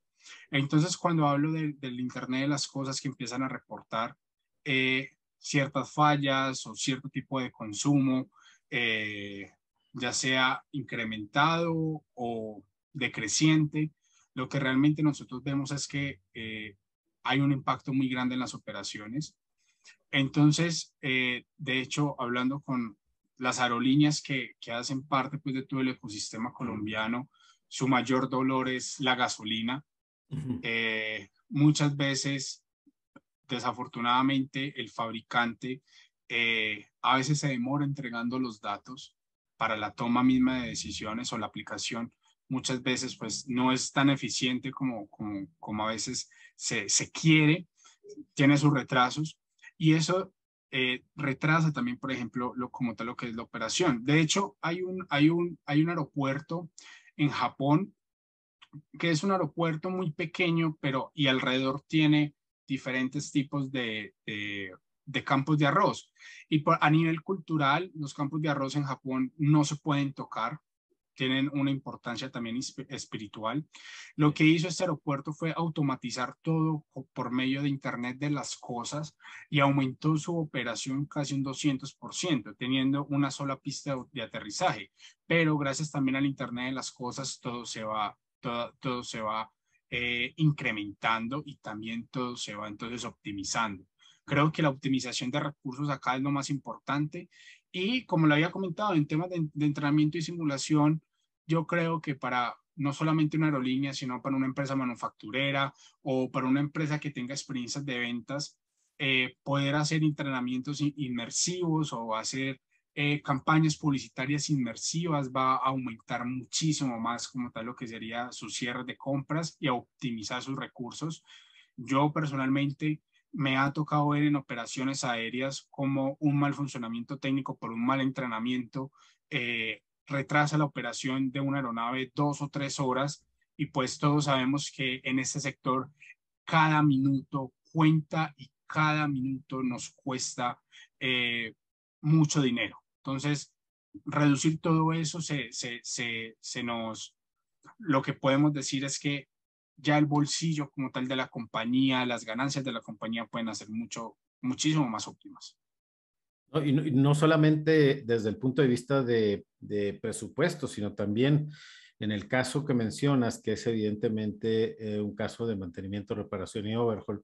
Entonces, cuando hablo del Internet de las cosas que empiezan a reportar eh, ciertas fallas o cierto tipo de consumo, eh, ya sea incrementado o decreciente, lo que realmente nosotros vemos es que eh, hay un impacto muy grande en las operaciones entonces, eh, de hecho, hablando con las aerolíneas que, que hacen parte pues, de todo el ecosistema colombiano, su mayor dolor es la gasolina. Eh, muchas veces, desafortunadamente, el fabricante eh, a veces se demora entregando los datos para la toma misma de decisiones o la aplicación. Muchas veces, pues, no es tan eficiente como, como, como a veces se, se quiere, tiene sus retrasos y eso eh, retrasa también, por ejemplo, lo, como tal lo que es la operación. De hecho, hay un, hay un, hay un aeropuerto en Japón que es un aeropuerto muy pequeño, pero y alrededor tiene diferentes tipos de, de campos de arroz. Y por, a nivel cultural, los campos de arroz en Japón no se pueden tocar tienen una importancia también espiritual. Lo que hizo este aeropuerto fue automatizar todo por medio de Internet de las cosas y aumentó su operación casi un 200%, teniendo una sola pista de aterrizaje. Pero gracias también al Internet de las cosas, todo se va, todo, todo se va eh, incrementando y también todo se va entonces optimizando. Creo que la optimización de recursos acá es lo más importante y como lo había comentado, en temas de entrenamiento y simulación, yo creo que para no solamente una aerolínea, sino para una empresa manufacturera o para una empresa que tenga experiencias de ventas, eh, poder hacer entrenamientos inmersivos o hacer eh, campañas publicitarias inmersivas va a aumentar muchísimo más como tal lo que sería su cierre de compras y optimizar sus recursos. Yo personalmente me ha tocado ver en operaciones aéreas como un mal funcionamiento técnico por un mal entrenamiento eh, retrasa la operación de una aeronave dos o tres horas y pues todos sabemos que en este sector cada minuto cuenta y cada minuto nos cuesta eh, mucho dinero. Entonces, reducir todo eso se, se, se nos... Lo que podemos decir es que ya el bolsillo como tal de la compañía, las ganancias de la compañía pueden hacer mucho, muchísimo más óptimas. No, y, no, solamente desde el punto de vista de, presupuesto, sino también en el caso que mencionas, que es evidentemente eh, un caso de mantenimiento, reparación y overhaul,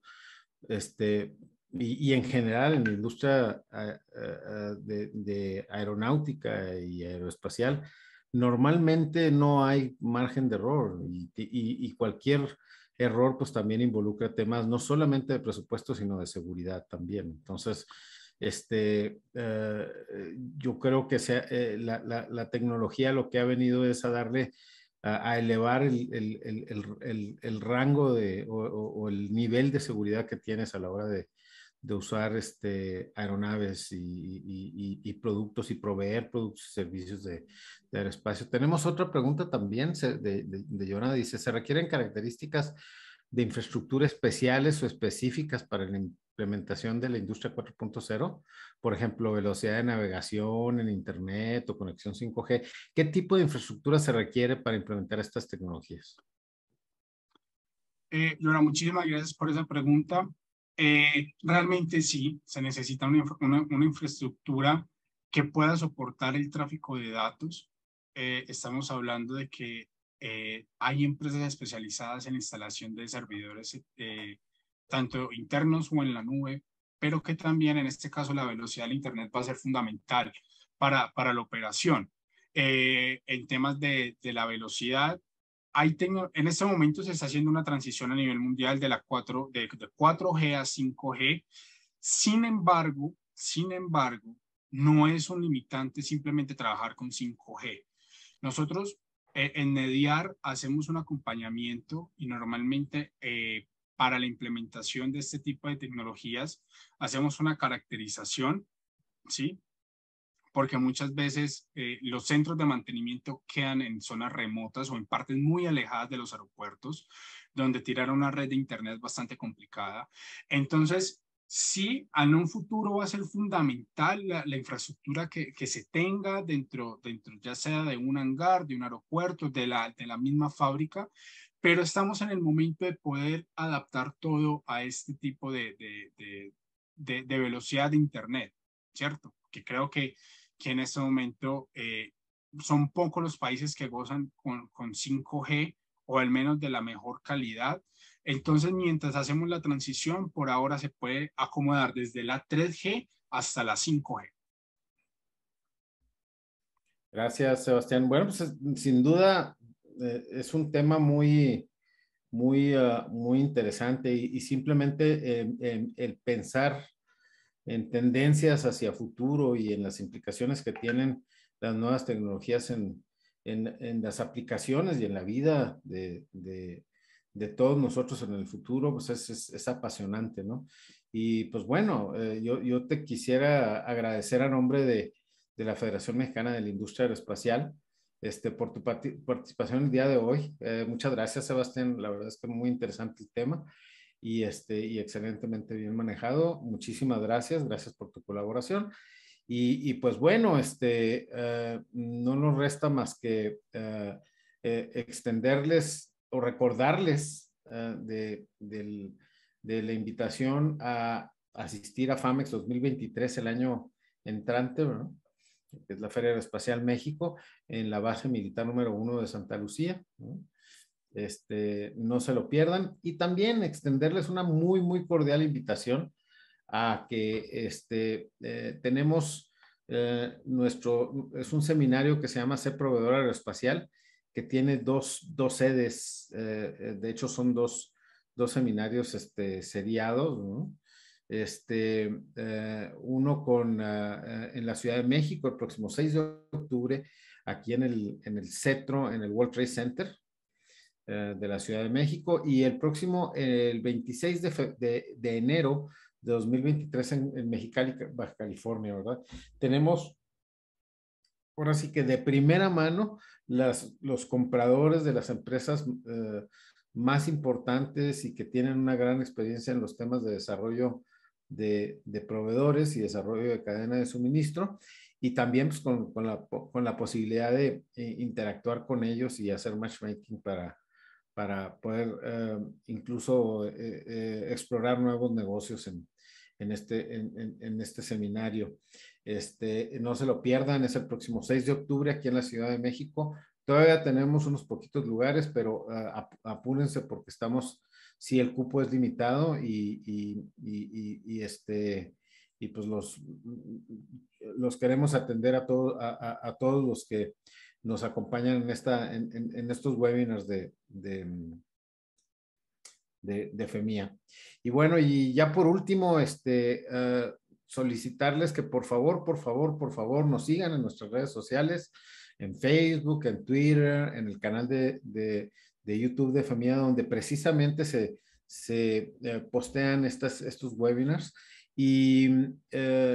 este, y, en general en la industria eh, eh, de, aeronáutica y aeroespacial, normalmente no hay margen de error y, y cualquier error pues también involucra temas no solamente de presupuesto, sino de seguridad también. Entonces, este, eh, yo creo que sea, eh, la, tecnología lo que ha venido es a darle, a, elevar el, rango de, o, el nivel de seguridad que tienes a la hora de, usar este, aeronaves y, productos y proveer productos y servicios de, de aeroespacio. Tenemos otra pregunta también de, de, de Jonah, dice, ¿se requieren características de infraestructura especiales o específicas para el implementación de la industria 4.0, por ejemplo, velocidad de navegación en Internet o conexión 5G, ¿qué tipo de infraestructura se requiere para implementar estas tecnologías? Eh, Laura, muchísimas gracias por esa pregunta. Eh, realmente sí, se necesita una, infraestructura que pueda soportar el tráfico de datos. Eh, estamos hablando de que hay empresas especializadas en instalación de servidores tanto internos o en la nube, pero que también en este caso la velocidad del Internet va a ser fundamental para, para la operación. Eh, en temas de, de la velocidad, hay en este momento se está haciendo una transición a nivel mundial de, la 4, de, 4G a 5G. Sin embargo, sin embargo, no es un limitante simplemente trabajar con 5G. Nosotros eh, en Mediar hacemos un acompañamiento y normalmente eh, para la implementación de este tipo de tecnologías, hacemos una caracterización, ¿sí? Porque muchas veces eh, los centros de mantenimiento quedan en zonas remotas o en partes muy alejadas de los aeropuertos, donde tirar una red de Internet es bastante complicada. Entonces, sí, en un futuro va a ser fundamental la, infraestructura que, que, se tenga dentro, dentro, ya sea de un hangar, de un aeropuerto, de la, de la misma fábrica, pero estamos en el momento de poder adaptar todo a este tipo de, velocidad de Internet, ¿cierto? Que creo que, en este momento eh, son pocos los países que gozan con, con 5G o al menos de la mejor calidad. Entonces, mientras hacemos la transición, por ahora se puede acomodar desde la 3G hasta la 5G. Gracias, Sebastián. Bueno, pues sin duda eh, es un tema muy, muy, ah, muy interesante y, simplemente eh, el pensar en tendencias hacia futuro y en las implicaciones que tienen las nuevas tecnologías en, en, las aplicaciones y en la vida de, de, todos nosotros en el futuro, pues es, es, apasionante, ¿no? Y pues bueno, eh, yo, yo, te quisiera agradecer a nombre de, de la Federación Mexicana de la Industria Aeroespacial este, por tu participación el día de hoy. Eh, muchas gracias, Sebastián. La verdad es que muy interesante el tema y, este, y excelentemente bien manejado. Muchísimas gracias. Gracias por tu colaboración. Y, pues bueno, este, eh, no nos resta más que eh, extenderles o recordarles de, de la invitación a asistir a FAMEX 2023 el año entrante, ¿no? que es la Feria Aeroespacial México, en la base militar número uno de Santa Lucía. ¿no? Este, no se lo pierdan y también extenderles una muy, muy cordial invitación a que este, eh, tenemos eh, nuestro, es un seminario que se llama Ser Proveedor Aeroespacial, que tiene dos, dos sedes, eh, de hecho son dos, dos seminarios este, seriados, ¿no? este, eh, uno con, eh, en la Ciudad de México el próximo 6 de octubre, aquí en el, en el Cetro, en el World Trade Center eh, de la Ciudad de México, y el próximo, el 26 de, enero de 2023 en, Mexicali, Baja California, ¿verdad? Tenemos, ahora sí que de primera mano, las, los compradores de las empresas más importantes y que tienen una gran experiencia en los temas de desarrollo de, proveedores y desarrollo de cadena de suministro y también pues, con, la, posibilidad de eh, interactuar con ellos y hacer matchmaking para, para poder eh, incluso eh, explorar nuevos negocios en, este, en, este seminario. Este, no se lo pierdan, es el próximo 6 de octubre aquí en la Ciudad de México. Todavía tenemos unos poquitos lugares, pero apúrense porque estamos si el cupo es limitado y, y, y, este, y pues los, los queremos atender a, todos, a, todos los que nos acompañan en, esta, en, estos webinars de, de, mm, de, FEMIA. Y bueno, y ya por último, este, eh, solicitarles que por favor, por favor, por favor nos sigan en nuestras redes sociales, en Facebook, en Twitter, en el canal de de YouTube de Femia, donde precisamente se, se eh, postean estas, estos webinars. Y, eh,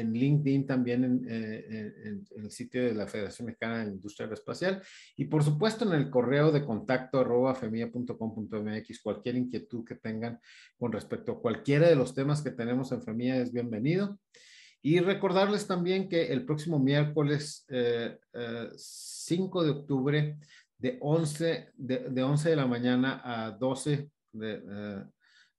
en LinkedIn también eh, en, el sitio de la Federación Mexicana de la Industria Aeroespacial y por supuesto en el correo de contacto arroba femia.com.mx cualquier inquietud que tengan con respecto a cualquiera de los temas que tenemos en Femia es bienvenido y recordarles también que el próximo miércoles 5 de octubre de 11 de, de la mañana a 12 eh,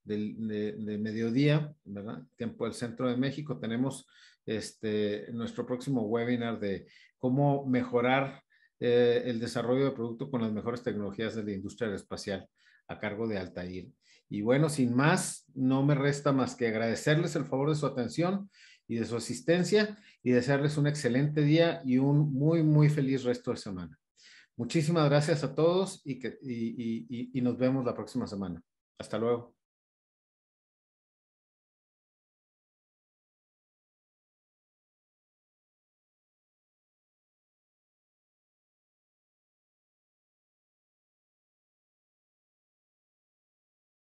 de, mediodía, ¿verdad? Tiempo del centro de México, tenemos este, nuestro próximo webinar de cómo mejorar eh, el desarrollo de producto con las mejores tecnologías de la industria aeroespacial a cargo de Altair. Y bueno, sin más, no me resta más que agradecerles el favor de su atención y de su asistencia y desearles un excelente día y un muy, muy feliz resto de semana. Muchísimas gracias a todos y, que, y, nos vemos la próxima semana. Hasta luego.